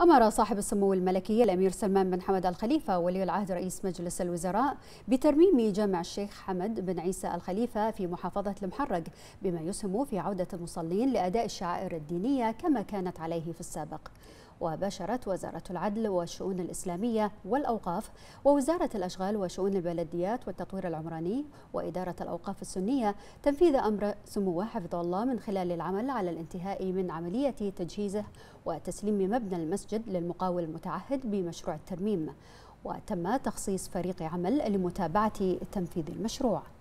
أمر صاحب السمو الملكي الأمير سلمان بن حمد الخليفة ولي العهد رئيس مجلس الوزراء بترميم جامع الشيخ حمد بن عيسى الخليفة في محافظة المحرق بما يسهم في عودة المصلين لأداء الشعائر الدينية كما كانت عليه في السابق وبشرت وزارة العدل والشؤون الإسلامية والأوقاف ووزارة الأشغال وشؤون البلديات والتطوير العمراني وإدارة الأوقاف السنية تنفيذ أمر سموه حفظه الله من خلال العمل على الانتهاء من عملية تجهيزه وتسليم مبنى المسجد للمقاول المتعهد بمشروع الترميم وتم تخصيص فريق عمل لمتابعة تنفيذ المشروع